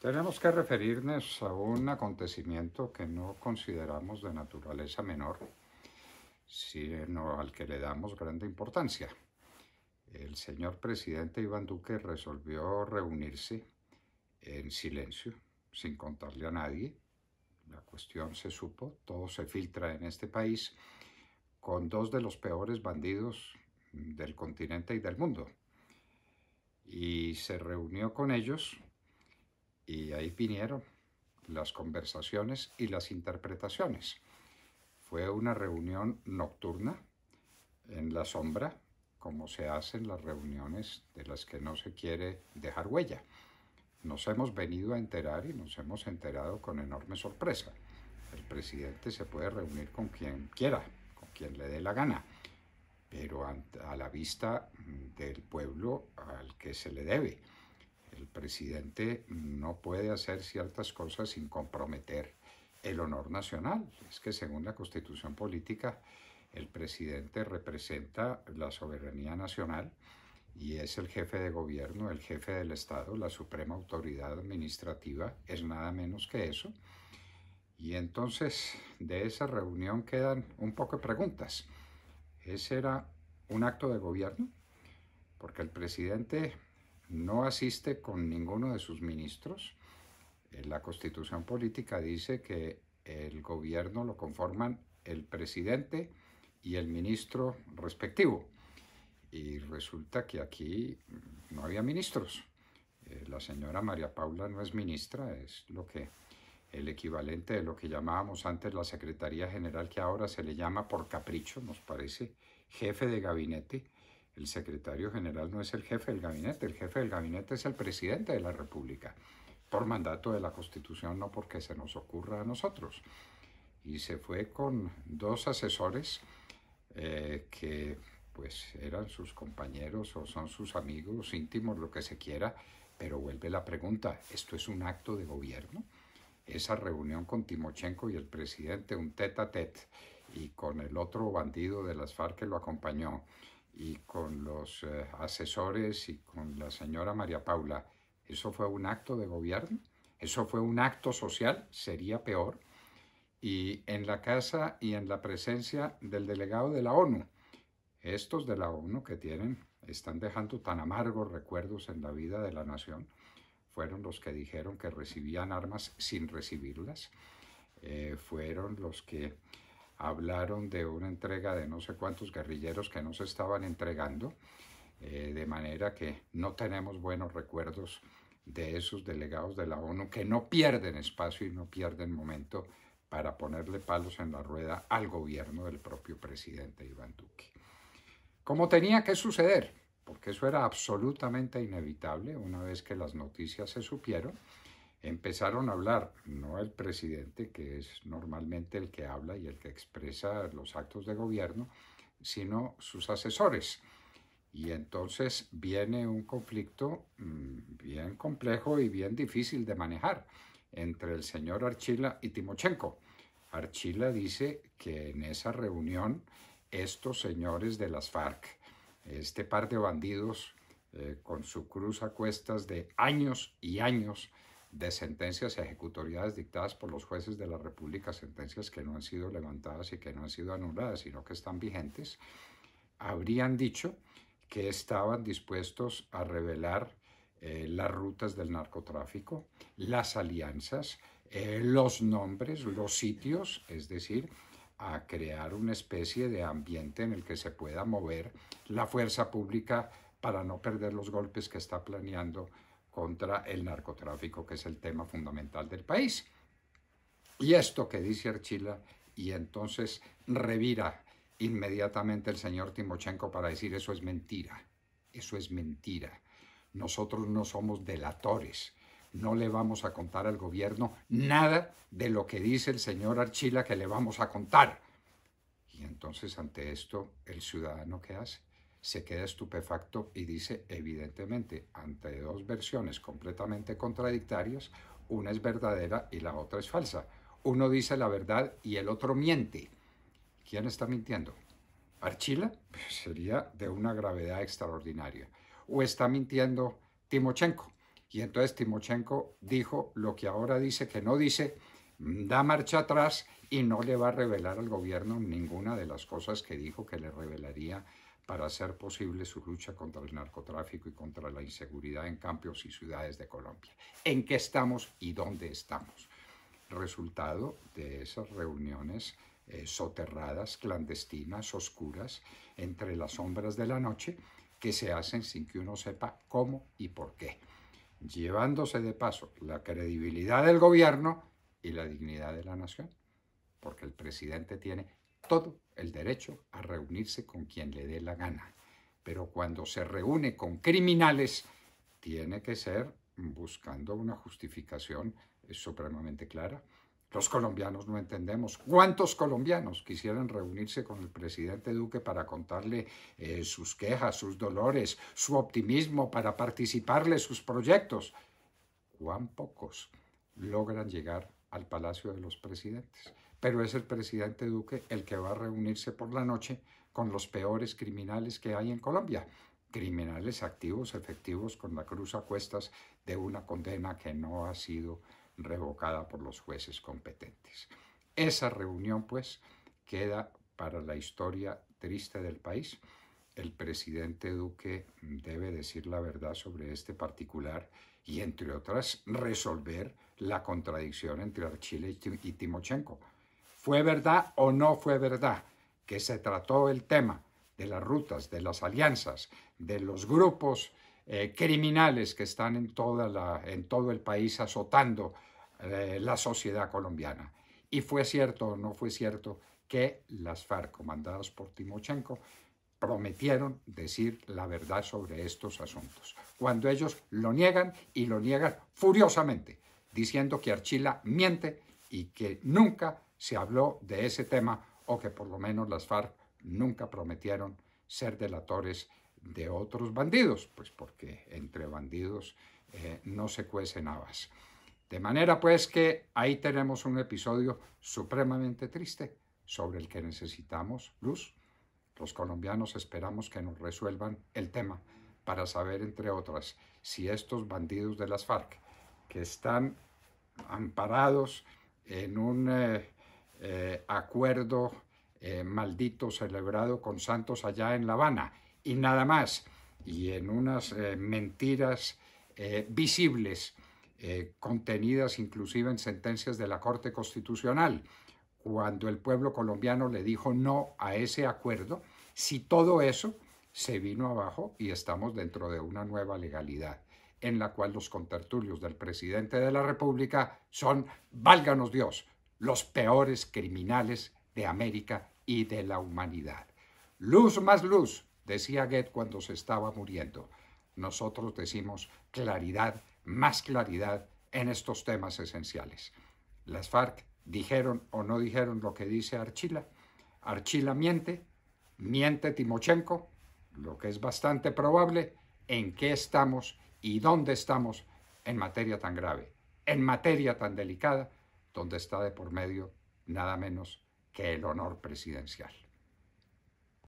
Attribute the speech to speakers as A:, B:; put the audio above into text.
A: Tenemos que referirnos a un acontecimiento que no consideramos de naturaleza menor, sino al que le damos grande importancia. El señor presidente Iván Duque resolvió reunirse en silencio, sin contarle a nadie. La cuestión se supo, todo se filtra en este país, con dos de los peores bandidos del continente y del mundo. Y se reunió con ellos y ahí vinieron las conversaciones y las interpretaciones. Fue una reunión nocturna en la sombra, como se hacen las reuniones de las que no se quiere dejar huella. Nos hemos venido a enterar y nos hemos enterado con enorme sorpresa. El presidente se puede reunir con quien quiera, con quien le dé la gana, pero a la vista del pueblo al que se le debe. El presidente no puede hacer ciertas cosas sin comprometer el honor nacional. Es que según la constitución política, el presidente representa la soberanía nacional y es el jefe de gobierno, el jefe del Estado, la suprema autoridad administrativa, es nada menos que eso. Y entonces de esa reunión quedan un poco de preguntas. ¿Ese era un acto de gobierno? Porque el presidente no asiste con ninguno de sus ministros. Eh, la constitución política dice que el gobierno lo conforman el presidente y el ministro respectivo. Y resulta que aquí no había ministros. Eh, la señora María Paula no es ministra, es lo que el equivalente de lo que llamábamos antes la Secretaría General, que ahora se le llama por capricho, nos parece, jefe de gabinete el secretario general no es el jefe del gabinete, el jefe del gabinete es el presidente de la República, por mandato de la Constitución, no porque se nos ocurra a nosotros. Y se fue con dos asesores eh, que pues eran sus compañeros o son sus amigos íntimos, lo que se quiera, pero vuelve la pregunta, ¿esto es un acto de gobierno? Esa reunión con Timochenko y el presidente, un tete a tete, y con el otro bandido de las FARC que lo acompañó, y con los eh, asesores y con la señora María Paula, ¿eso fue un acto de gobierno? ¿Eso fue un acto social? Sería peor. Y en la casa y en la presencia del delegado de la ONU. Estos de la ONU que tienen, están dejando tan amargos recuerdos en la vida de la nación, fueron los que dijeron que recibían armas sin recibirlas, eh, fueron los que hablaron de una entrega de no sé cuántos guerrilleros que no se estaban entregando, eh, de manera que no tenemos buenos recuerdos de esos delegados de la ONU que no pierden espacio y no pierden momento para ponerle palos en la rueda al gobierno del propio presidente Iván Duque. Como tenía que suceder, porque eso era absolutamente inevitable una vez que las noticias se supieron, empezaron a hablar, no el presidente, que es normalmente el que habla y el que expresa los actos de gobierno, sino sus asesores. Y entonces viene un conflicto mm, bien complejo y bien difícil de manejar entre el señor Archila y Timochenko. Archila dice que en esa reunión estos señores de las FARC, este par de bandidos eh, con su cruz a cuestas de años y años, de sentencias ejecutoriadas dictadas por los jueces de la República, sentencias que no han sido levantadas y que no han sido anuladas, sino que están vigentes, habrían dicho que estaban dispuestos a revelar eh, las rutas del narcotráfico, las alianzas, eh, los nombres, los sitios, es decir, a crear una especie de ambiente en el que se pueda mover la fuerza pública para no perder los golpes que está planeando contra el narcotráfico, que es el tema fundamental del país. Y esto que dice Archila, y entonces revira inmediatamente el señor Timochenko para decir eso es mentira, eso es mentira. Nosotros no somos delatores, no le vamos a contar al gobierno nada de lo que dice el señor Archila que le vamos a contar. Y entonces ante esto, el ciudadano ¿qué hace? se queda estupefacto y dice, evidentemente, ante dos versiones completamente contradictorias, una es verdadera y la otra es falsa. Uno dice la verdad y el otro miente. ¿Quién está mintiendo? ¿Archila? Pues sería de una gravedad extraordinaria. ¿O está mintiendo Timochenko? Y entonces Timochenko dijo lo que ahora dice que no dice, mm, da marcha atrás y no le va a revelar al gobierno ninguna de las cosas que dijo que le revelaría para hacer posible su lucha contra el narcotráfico y contra la inseguridad en campos y ciudades de Colombia. ¿En qué estamos y dónde estamos? Resultado de esas reuniones eh, soterradas, clandestinas, oscuras, entre las sombras de la noche, que se hacen sin que uno sepa cómo y por qué, llevándose de paso la credibilidad del gobierno y la dignidad de la nación, porque el presidente tiene todo el derecho a reunirse con quien le dé la gana. Pero cuando se reúne con criminales, tiene que ser buscando una justificación supremamente clara. Los colombianos no entendemos. ¿Cuántos colombianos quisieran reunirse con el presidente Duque para contarle eh, sus quejas, sus dolores, su optimismo, para participarle sus proyectos? ¿Cuán pocos logran llegar al Palacio de los Presidentes? pero es el presidente Duque el que va a reunirse por la noche con los peores criminales que hay en Colombia. Criminales activos, efectivos, con la cruz a cuestas de una condena que no ha sido revocada por los jueces competentes. Esa reunión, pues, queda para la historia triste del país. El presidente Duque debe decir la verdad sobre este particular y, entre otras, resolver la contradicción entre Chile y Timochenko. ¿Fue verdad o no fue verdad que se trató el tema de las rutas, de las alianzas, de los grupos eh, criminales que están en, toda la, en todo el país azotando eh, la sociedad colombiana? ¿Y fue cierto o no fue cierto que las FARC, comandadas por Timochenko, prometieron decir la verdad sobre estos asuntos, cuando ellos lo niegan y lo niegan furiosamente, diciendo que Archila miente y que nunca se habló de ese tema o que por lo menos las FARC nunca prometieron ser delatores de otros bandidos, pues porque entre bandidos eh, no se cuecen habas. De manera pues que ahí tenemos un episodio supremamente triste sobre el que necesitamos luz. Los colombianos esperamos que nos resuelvan el tema para saber, entre otras, si estos bandidos de las FARC, que están amparados en un eh, eh, acuerdo eh, maldito celebrado con Santos allá en La Habana y nada más, y en unas eh, mentiras visibles contenidas inclusive en sentencias de la Corte Constitucional, cuando el pueblo colombiano le dijo no a ese acuerdo, si todo eso se vino abajo y estamos dentro de una nueva legalidad en la cual los contertulios del presidente de la República son, válganos Dios, los peores criminales de América y de la humanidad. Luz más luz, decía Goethe cuando se estaba muriendo. Nosotros decimos claridad, más claridad en estos temas esenciales. Las FARC dijeron o no dijeron lo que dice Archila. Archila miente, miente Timochenko, lo que es bastante probable, en qué estamos y dónde estamos en materia tan grave, en materia tan delicada donde está de por medio nada menos que el honor presidencial.